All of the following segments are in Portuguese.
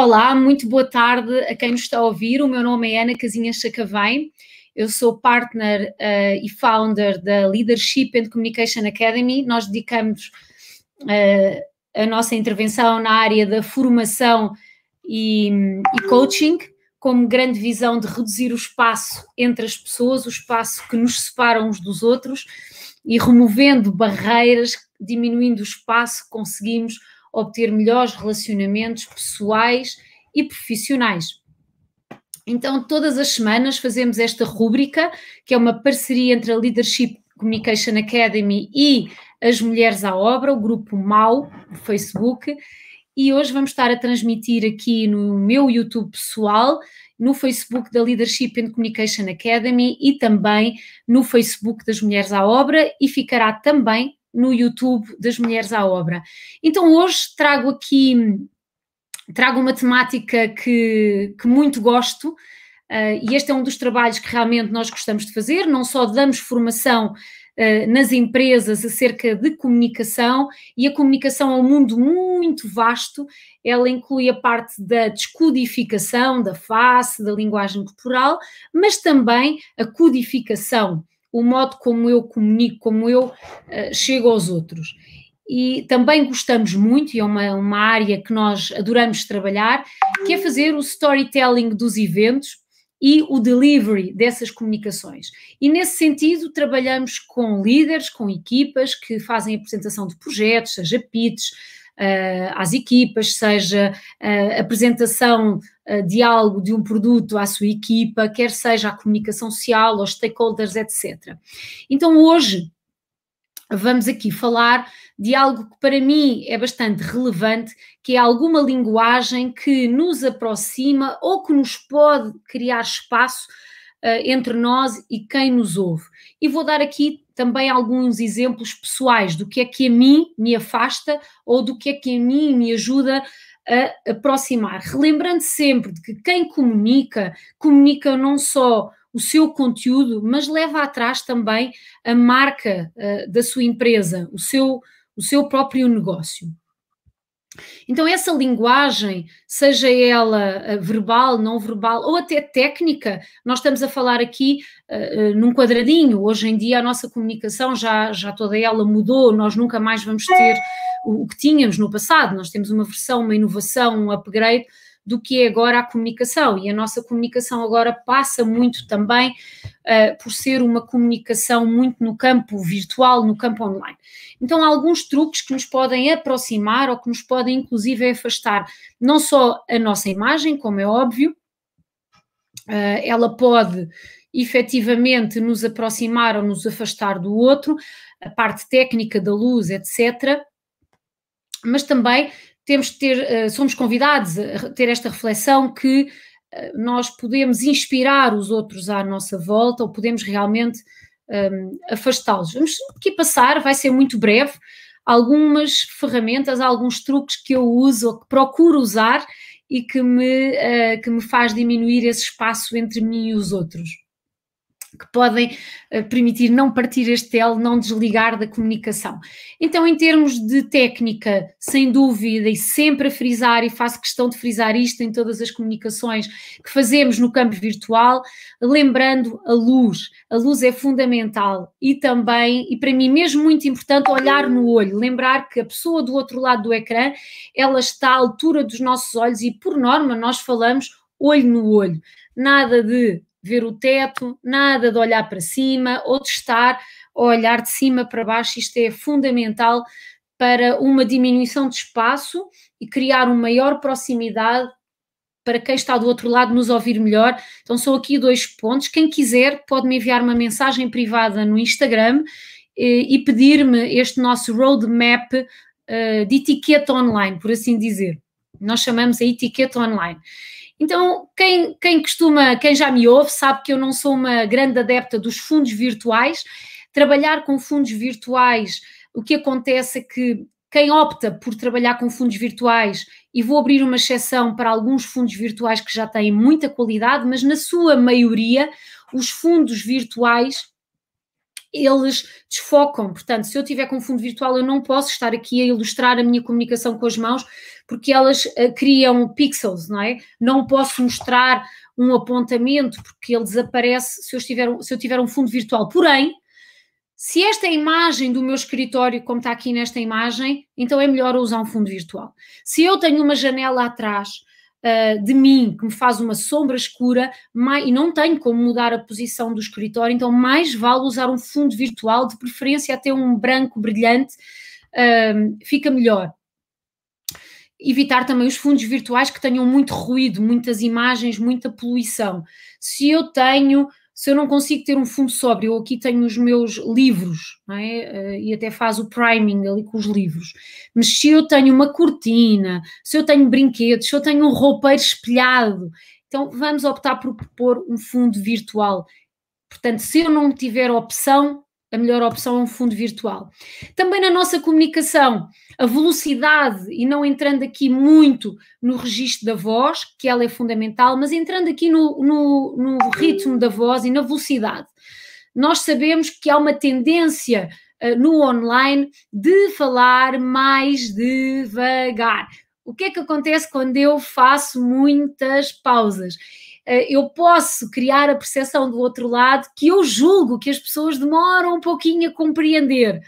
Olá, muito boa tarde a quem nos está a ouvir. O meu nome é Ana Casinha Chacavém. Eu sou partner uh, e founder da Leadership and Communication Academy. Nós dedicamos uh, a nossa intervenção na área da formação e, e coaching, como grande visão de reduzir o espaço entre as pessoas, o espaço que nos separa uns dos outros e removendo barreiras, diminuindo o espaço, conseguimos obter melhores relacionamentos pessoais e profissionais. Então, todas as semanas fazemos esta rúbrica, que é uma parceria entre a Leadership Communication Academy e as Mulheres à Obra, o grupo MAU, do Facebook. E hoje vamos estar a transmitir aqui no meu YouTube pessoal, no Facebook da Leadership and Communication Academy e também no Facebook das Mulheres à Obra e ficará também no YouTube das Mulheres à Obra. Então hoje trago aqui trago uma temática que, que muito gosto. Uh, e este é um dos trabalhos que realmente nós gostamos de fazer. Não só damos formação uh, nas empresas acerca de comunicação, e a comunicação é um mundo muito vasto, ela inclui a parte da descodificação da face, da linguagem corporal, mas também a codificação o modo como eu comunico, como eu uh, chego aos outros. E também gostamos muito, e é uma, uma área que nós adoramos trabalhar, que é fazer o storytelling dos eventos e o delivery dessas comunicações. E nesse sentido, trabalhamos com líderes, com equipas que fazem apresentação de projetos, seja pitch, eh, às equipas, seja eh, apresentação eh, de algo, de um produto à sua equipa, quer seja a comunicação social, aos stakeholders, etc. Então hoje vamos aqui falar de algo que para mim é bastante relevante, que é alguma linguagem que nos aproxima ou que nos pode criar espaço uh, entre nós e quem nos ouve. E vou dar aqui também alguns exemplos pessoais do que é que a mim me afasta ou do que é que a mim me ajuda a aproximar. Relembrando sempre de que quem comunica, comunica não só o seu conteúdo, mas leva atrás também a marca uh, da sua empresa, o seu, o seu próprio negócio. Então, essa linguagem, seja ela eh, verbal, não verbal ou até técnica, nós estamos a falar aqui uh, num quadradinho. Hoje em dia, a nossa comunicação já, já toda ela mudou, nós nunca mais vamos ter o, o que tínhamos no passado. Nós temos uma versão, uma inovação, um upgrade do que é agora a comunicação. E a nossa comunicação agora passa muito também uh, por ser uma comunicação muito no campo virtual, no campo online. Então, há alguns truques que nos podem aproximar ou que nos podem, inclusive, afastar não só a nossa imagem, como é óbvio, uh, ela pode efetivamente nos aproximar ou nos afastar do outro, a parte técnica da luz, etc. Mas também temos ter, eh, somos convidados a ter esta reflexão que eh, nós podemos inspirar os outros à nossa volta ou podemos realmente um, ehm, afastá-los. Vamos aqui passar, vai ser muito breve, algumas ferramentas, alguns truques que eu uso ou que procuro usar e que me, uh, que me faz diminuir esse espaço entre mim e os outros que podem eh, permitir não partir este tel não desligar da comunicação. Então, em termos de técnica, sem dúvida, e sempre a frisar, e faço questão de frisar isto em todas as comunicações que fazemos no campo virtual, lembrando a luz. A luz é fundamental e também, e para mim mesmo muito importante, olhar no olho, lembrar que a pessoa do outro lado do ecrã, ela está à altura dos nossos olhos e, por norma, nós falamos olho no olho. Nada de ver o teto, nada de olhar para cima ou de estar a olhar de cima para baixo. Isto é fundamental para uma diminuição de espaço e criar uma maior proximidade para quem está do outro lado nos ouvir melhor. Então, são aqui dois pontos. Quem quiser pode me enviar uma mensagem privada no Instagram eh, e pedir-me este nosso roadmap eh, de etiqueta online, por assim dizer. Nós chamamos a etiqueta online. Então, quem, quem costuma, quem já me ouve, sabe que eu não sou uma grande adepta dos fundos virtuais. Trabalhar com fundos virtuais, o que acontece é que quem opta por trabalhar com fundos virtuais, e vou abrir uma exceção para alguns fundos virtuais que já têm muita qualidade, mas na sua maioria, os fundos virtuais eles desfocam. Portanto, se eu tiver com fundo virtual, eu não posso estar aqui a ilustrar a minha comunicação com as mãos, porque elas uh, criam pixels, não é? Não posso mostrar um apontamento, porque ele desaparece se eu, estiver, se eu tiver um fundo virtual. Porém, se esta é a imagem do meu escritório, como está aqui nesta imagem, então é melhor usar um fundo virtual. Se eu tenho uma janela atrás, uh, de mim que me faz uma sombra escura mais, e não tenho como mudar a posição do escritório, então mais vale usar um fundo virtual, de preferência até um branco brilhante, uh, fica melhor evitar também os fundos virtuais que tenham muito ruído, muitas imagens, muita poluição. Se eu tenho se eu não consigo ter um fundo sóbrio, eu aqui tenho os meus livros, é? Eh, e até faz o priming ali com os livros, mas se eu tenho uma cortina, se eu tenho brinquedos, se eu tenho um roupeiro espelhado, então vamos optar por propor um fundo virtual. Portanto, se eu não tiver opção, a melhor opção é um fundo virtual. Também na nossa comunicação, a velocidade, e não entrando aqui muito no registro da voz, que ela é fundamental, mas entrando aqui no, no, no ritmo da voz e na velocidade. Nós sabemos que há uma tendência uh, no online de falar mais devagar. O que é que acontece quando eu faço muitas pausas? Eh, eu posso criar a percepção do outro lado que eu julgo que as pessoas demoram um pouquinho a compreender.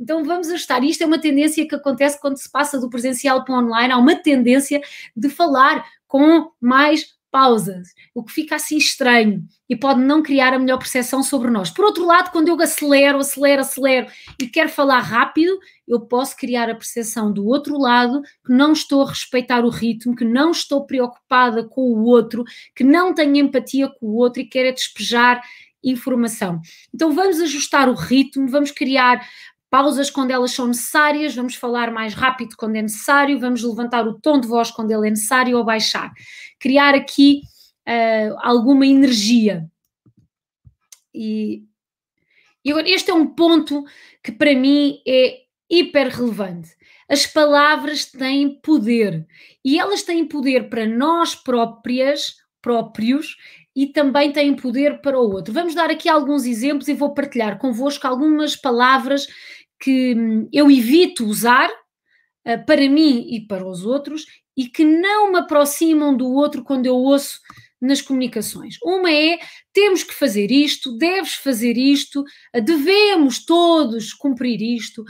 Então vamos ajustar. Isto é uma tendência que acontece quando se passa do presencial para o online. Há uma tendência de falar com mais pausas, o que fica assim estranho e pode não criar a melhor percepção sobre nós. Por outro lado, quando eu acelero, acelero, acelero e quero falar rápido, eu posso criar a percepção do outro lado que não estou a respeitar o ritmo, que não estou preocupada com o outro, que não tenho empatia com o outro e quero é despejar informação. Então vamos ajustar o ritmo, vamos criar pausas quando elas são necessárias, vamos falar mais rápido quando é necessário, vamos levantar o tom de voz quando ele é necessário ou baixar. Criar aqui uh, alguma energia. E, e agora, este é um ponto que para mim é hiper relevante. As palavras têm poder e elas têm poder para nós próprias, próprios, e também têm poder para o outro. Vamos dar aqui alguns exemplos e vou partilhar convosco algumas palavras que hum, eu evito usar uh, para mim e para os outros e que não me aproximam do outro quando eu ouço nas comunicações. Uma é temos que fazer isto, deves fazer isto, ah, devemos todos cumprir isto,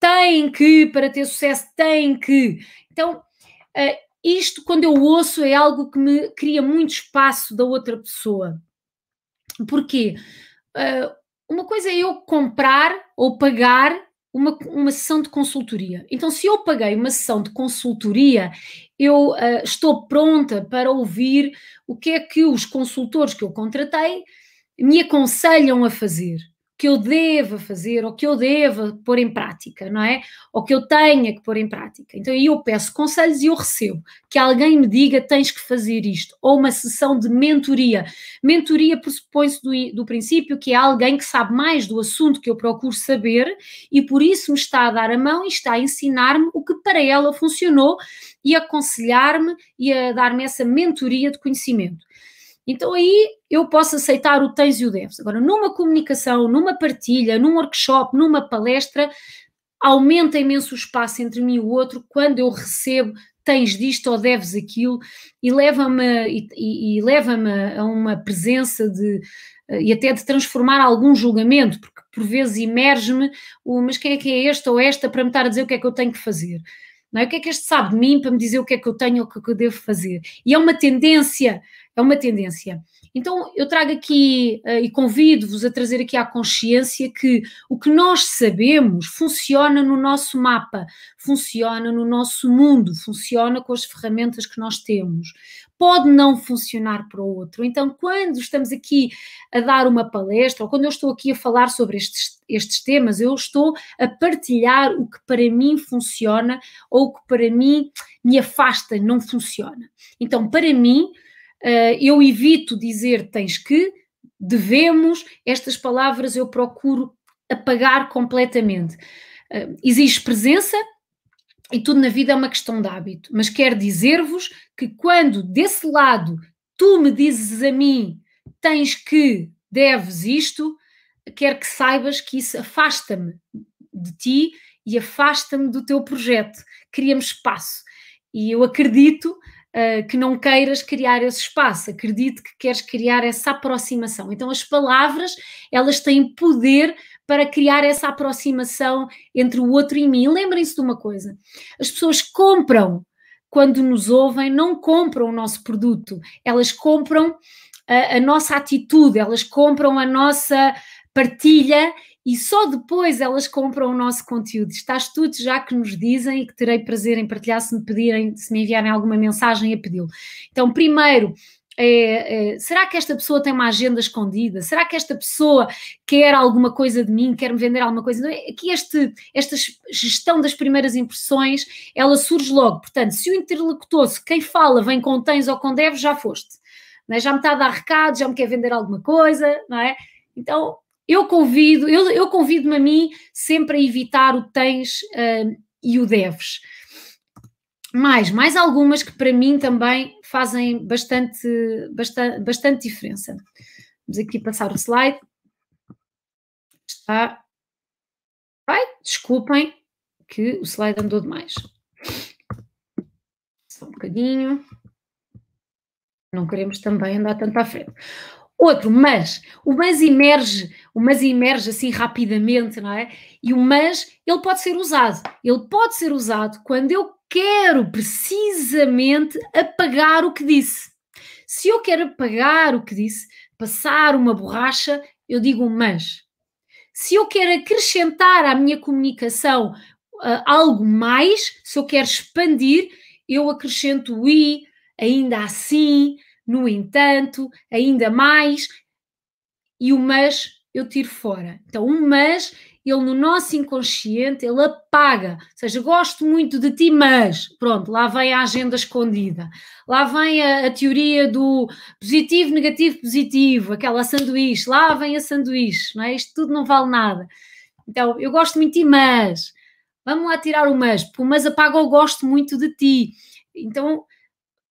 tem que, para ter sucesso, tem que. Então, uh, isto, quando eu ouço, é algo que me cria muito espaço da outra pessoa. Porquê? Uh, uma coisa é eu comprar ou pagar uma, uma sessão de consultoria. Então, se eu paguei uma sessão de consultoria, eu uh, estou pronta para ouvir o que é que os consultores que eu contratei me aconselham a fazer que eu deva fazer ou que eu deva pôr em prática, não é? Ou que eu tenha que pôr em prática. Então eu peço conselhos e eu recebo que alguém me diga tens que fazer isto, ou uma sessão de mentoria. Mentoria pressupõe-se do, do princípio que é alguém que sabe mais do assunto que eu procuro saber e por isso me está a dar a mão e está a ensinar-me o que para ela funcionou e aconselhar-me e a dar-me essa mentoria de conhecimento. Então aí eu posso aceitar o tens e o deves. Agora, numa comunicação, numa partilha, num workshop, numa palestra, aumenta imenso o espaço entre mim e o outro quando eu recebo tens disto ou deves aquilo e leva-me e, e, leva-me a uma presença de eh, e até de transformar algum julgamento, porque por vezes emerge-me o mas quem é que é este ou esta para me estar a dizer o que é que eu tenho que fazer. Não é? O que é que este sabe de mim para me dizer o que é que eu tenho ou o que é que eu devo fazer? E é uma tendência é uma tendência. Então eu trago aqui uh, e convido-vos a trazer aqui à consciência que o que nós sabemos funciona no nosso mapa, funciona no nosso mundo, funciona com as ferramentas que nós temos. Pode não funcionar para o outro. Então, quando estamos aqui a dar uma palestra, ou quando eu estou aqui a falar sobre estes, estes temas, eu estou a partilhar o que para mim funciona ou o que para mim me afasta, não funciona. Então, para mim, eh, eu evito dizer tens que, devemos, estas palavras eu procuro apagar completamente. Eh, exige presença e tudo na vida é uma questão de hábito, mas quero dizer-vos que quando desse lado tu me dizes a mim tens que, deves isto, quero que saibas que isso afasta-me de ti e afasta-me do teu projeto. Criamos espaço. E eu acredito eh, que não queiras criar esse espaço, acredite que queres criar essa aproximação. Então, as palavras, elas têm poder para criar essa aproximação entre o outro e mim. Lembrem-se de uma coisa: as pessoas compram quando nos ouvem, não compram o nosso produto, elas compram a, eh, a nossa atitude, elas compram a nossa partilha e só depois elas compram o nosso conteúdo. estás tudo já que nos dizem e que terei prazer em partilhar se me pedirem, se me enviarem alguma mensagem a pedi-lo. Então, primeiro, é, é, será que esta pessoa tem uma agenda escondida? Será que esta pessoa quer alguma coisa de mim? Quer me vender alguma coisa? Então, aqui é este, esta gestão das primeiras impressões, ela surge logo. Portanto, se o interlocutor, se quem fala vem com tens ou com deves, já foste. É? Já me está a dar recado já me quer vender alguma coisa, não é? Então, eu convido, eu, eu convido-me a mim sempre a evitar o tens uh, e o deves. Mais, mais algumas que para mim também fazem bastante, bastante, bastante diferença. Vamos aqui passar o slide. Está. Ai, desculpem que o slide andou demais. Só um bocadinho. Não queremos também andar tanto à frente outro mas. O mas emerge, o mas emerge assim rapidamente, não é? E o mas, ele pode ser usado. Ele pode ser usado quando eu quero precisamente apagar o que disse. Se eu quero apagar o que disse, passar uma borracha, eu digo um mas. Se eu quero acrescentar à minha comunicação uh, algo mais, se eu quero expandir, eu acrescento o i, ainda assim, no entanto, ainda mais, e o mas eu tiro fora. Então, um mas, ele no nosso inconsciente, ele apaga. Ou seja, gosto muito de ti, mas. Pronto, lá vem a agenda escondida. Lá vem a, a teoria do positivo, negativo, positivo, aquela sanduíche. Lá vem a sanduíche, não é? Isto tudo não vale nada. Então, eu gosto muito de ti, mas. Vamos lá tirar o mas, porque o mas apaga o gosto muito de ti. Então,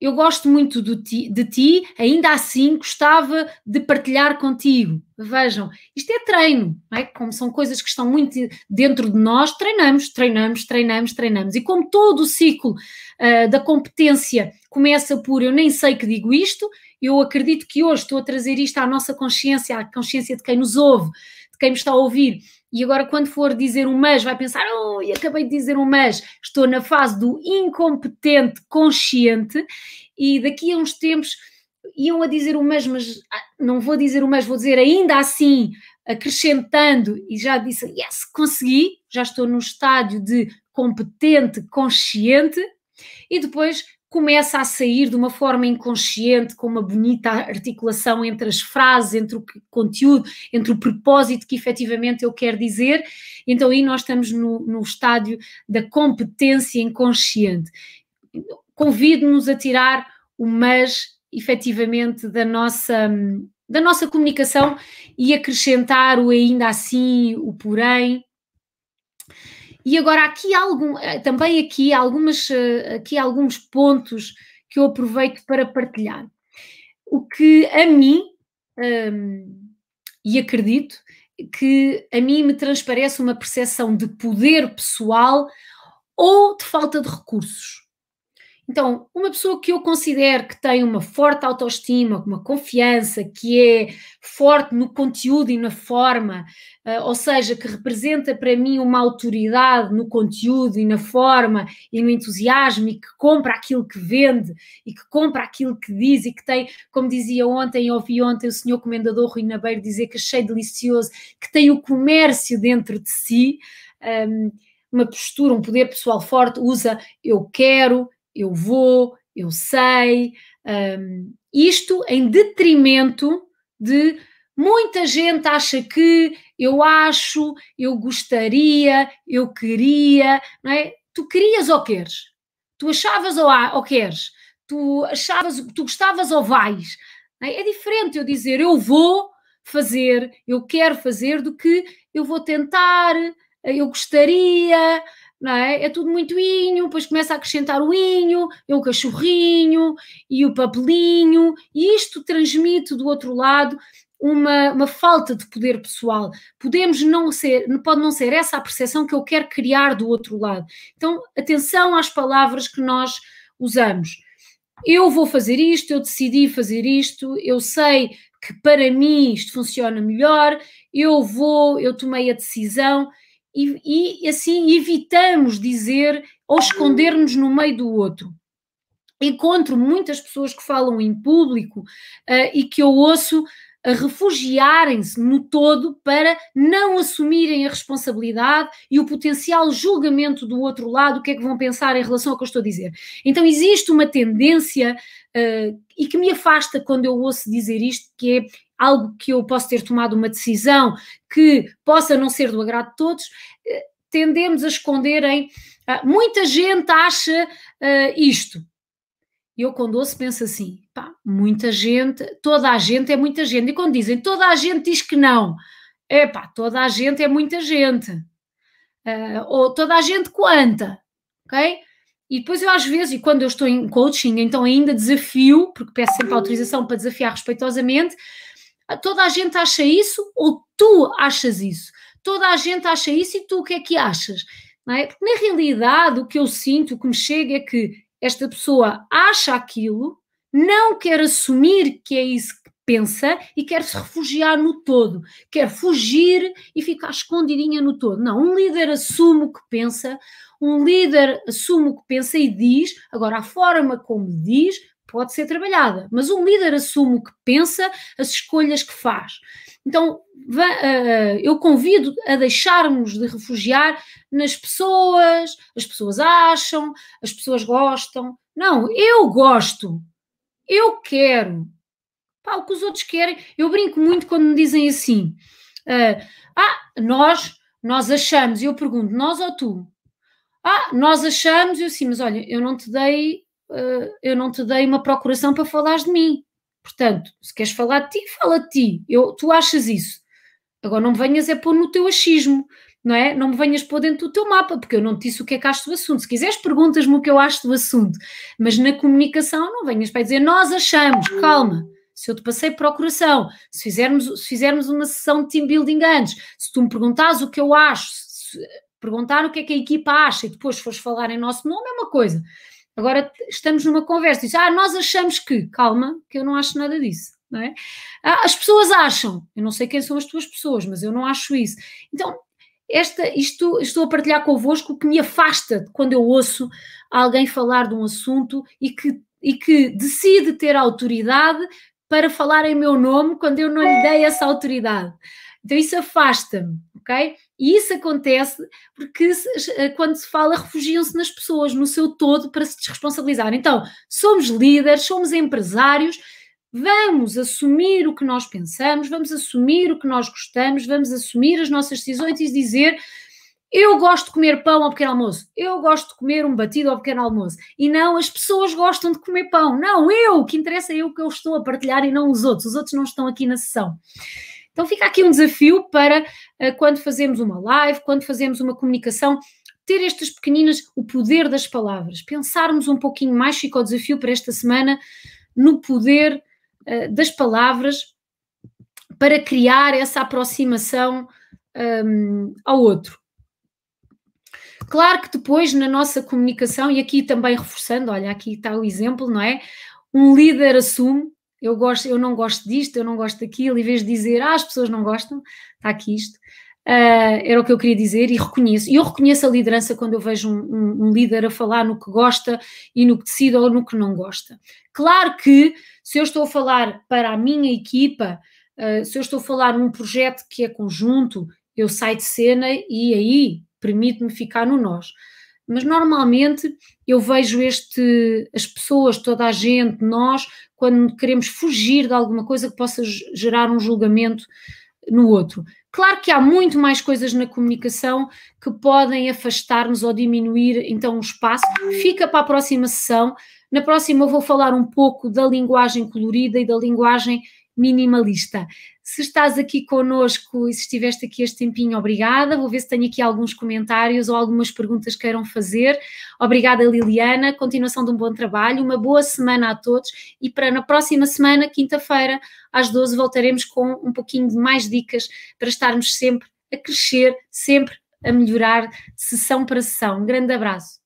eu gosto muito ti, de ti, ainda assim gostava de partilhar contigo. Vejam, isto é treino, é? como são coisas que estão muito dentro de nós, treinamos, treinamos, treinamos, treinamos. E como todo o ciclo uh, da competência começa por eu nem sei que digo isto, eu acredito que hoje estou a trazer isto à nossa consciência, à consciência de quem nos ouve, de quem me está a ouvir, e agora, quando for dizer um mas, vai pensar: oh, acabei de dizer um mas, estou na fase do incompetente consciente, e daqui a uns tempos iam a dizer um mas, mas ah, não vou dizer um mas, vou dizer ainda assim, acrescentando, e já disse: yes, consegui, já estou no estádio de competente consciente, e depois começa a sair de uma forma inconsciente, com uma bonita articulação entre as frases, entre o conteúdo, entre o propósito que efetivamente eu quero dizer. Então aí nós estamos no, no estádio da competência inconsciente. Convido-nos a tirar o mas efetivamente da nossa da nossa comunicação e acrescentar o ainda assim, o porém, e agora aqui algum, eh, também aqui algumas eh, aqui alguns pontos que eu aproveito para partilhar. O que a mim um, e acredito que a mim me transparece uma percepção de poder pessoal ou de falta de recursos. Então, uma pessoa que eu considero que tem uma forte autoestima, uma confiança, que é forte no conteúdo e na forma, eh, ou seja, que representa para mim uma autoridade no conteúdo e na forma e no entusiasmo e que compra aquilo que vende e que compra aquilo que diz e que tem, como dizia ontem, ouvi ontem o senhor comendador Rui Nabeiro dizer que achei delicioso, que tem o comércio dentro de si. Um, ehm, uma postura, um poder pessoal forte, usa eu quero, eu vou, eu sei, um, isto em detrimento de muita gente acha que eu acho, eu gostaria, eu queria, não é? Tu querias ou queres? Tu achavas ou, ou queres? Tu achavas, tu gostavas ou vais? É? é diferente eu dizer eu vou fazer, eu quero fazer, do que eu vou tentar, eu gostaria, não é? É tudo muito inho, depois começa a acrescentar o inho, é o cachorrinho e o papelinho, e isto transmite do outro lado uma, uma falta de poder pessoal. Podemos não ser, pode não ser essa a percepção que eu quero criar do outro lado. Então, atenção às palavras que nós usamos. Eu vou fazer isto, eu decidi fazer isto, eu sei que para mim isto funciona melhor, eu vou, eu tomei a decisão e, e assim evitamos dizer ou esconder-nos no meio do outro. Encontro muitas pessoas que falam em público uh, e que eu ouço a refugiarem-se no todo para não assumirem a responsabilidade e o potencial julgamento do outro lado, o que é que vão pensar em relação ao que eu estou a dizer. Então existe uma tendência, uh, e que me afasta quando eu ouço dizer isto, que é algo que eu posso ter tomado uma decisão que possa não ser do agrado de todos, uh, tendemos a esconder em. Uh, muita gente acha eh, isto eu quando ouço penso assim, pá, muita gente, toda a gente é muita gente. E quando dizem toda a gente diz que não, é pá, toda a gente é muita gente. Uh, ou toda a gente quanta, ok? E depois eu às vezes, e quando eu estou em coaching, então ainda desafio, porque peço sempre autorização para desafiar respeitosamente, ah, toda a gente acha isso ou tu achas isso? Toda a gente acha isso e tu o que é que achas? É? Porque na realidade o que eu sinto, o que me chega é que esta pessoa acha aquilo, não quer assumir que é isso que pensa e quer se refugiar no todo, quer fugir e ficar escondidinha no todo. Não, um líder assume o que pensa, um líder assume o que pensa e diz, agora a forma como diz pode ser trabalhada, mas um líder assume o que pensa, as escolhas que faz. Então, eh, eh, eu convido a deixarmos de refugiar nas pessoas, as pessoas acham, as pessoas gostam. Não, eu gosto, eu quero. Pá, o que os outros querem. Eu brinco muito quando me dizem assim: eh, ah, nós, nós achamos, e eu pergunto, nós ou tu? Ah, nós achamos, eu assim, mas olha, eu não te dei ah, eu não te dei uma procuração para falares de mim. Portanto, se queres falar de ti, fala de ti. Eu, tu achas isso. Agora não me venhas é pôr no teu achismo, não é? Não me venhas pôr dentro do teu mapa, porque eu não te disse o que é que acho do assunto. Se quiseres, perguntas-me o que eu acho do assunto. Mas na comunicação não venhas para dizer nós achamos, calma. Se eu te passei procuração, se fizermos, se fizermos uma sessão de team building antes, se tu me perguntares o que eu acho, se perguntar o que é que a equipa acha e depois fores falar em nosso nome, é uma coisa. Agora estamos numa conversa e diz, ah, nós achamos que, calma, que eu não acho nada disso. Não é? ah, as pessoas acham, eu não sei quem são as tuas pessoas, mas eu não acho isso. Então, esta, isto estou a partilhar convosco que me afasta quando eu ouço alguém falar de um assunto e que, e que decide ter autoridade para falar em meu nome quando eu não lhe dei essa autoridade. Então isso afasta-me. E isso acontece porque eh, quando se fala, refugiam-se nas pessoas, no seu todo, para se desresponsabilizar. Então, somos líderes, somos empresários, vamos assumir o que nós pensamos, vamos assumir o que nós gostamos, vamos assumir as nossas decisões e dizer eu gosto de comer pão ao pequeno almoço, eu gosto de comer um batido ao pequeno almoço. E não, as pessoas gostam de comer pão. Não, eu, o que interessa é eu que eu estou a partilhar e não os outros. Os outros não estão aqui na sessão. Então fica aqui um desafio para eh, quando fazemos uma live, quando fazemos uma comunicação, ter estas pequeninas, o poder das palavras, pensarmos um pouquinho mais, fica o desafio para esta semana, no poder uh, das palavras para criar essa aproximação um, ehm, ao outro. Claro que depois na nossa comunicação, e aqui também reforçando, olha, aqui está o exemplo, não é? Um líder assume eu gosto, eu não gosto disto, eu não gosto daquilo, em vez de dizer ah, as pessoas não gostam, está aqui isto. Uh, era o que eu queria dizer e reconheço. E eu reconheço a liderança quando eu vejo um, um, um, líder a falar no que gosta e no que decide ou no que não gosta. Claro que se eu estou a falar para a minha equipa, uh, se eu estou a falar num projeto que é conjunto, eu saio de cena e aí permite-me ficar no nós. Mas normalmente eu vejo este, as pessoas, toda a gente, nós, quando queremos fugir de alguma coisa que possa gerar um julgamento no outro. Claro que há muito mais coisas na comunicação que podem afastar-nos ou diminuir então o espaço. Fica para a próxima sessão. Na próxima eu vou falar um pouco da linguagem colorida e da linguagem minimalista. Se estás aqui conosco e se estiveste aqui este tempinho, obrigada. Vou ver se tenho aqui alguns comentários ou algumas perguntas que queiram fazer. Obrigada, Liliana. Continuação de um bom trabalho, uma boa semana a todos e para na próxima semana, quinta-feira, às 12, voltaremos com um pouquinho de mais dicas para estarmos sempre a crescer, sempre a melhorar, sessão para sessão. Um grande abraço.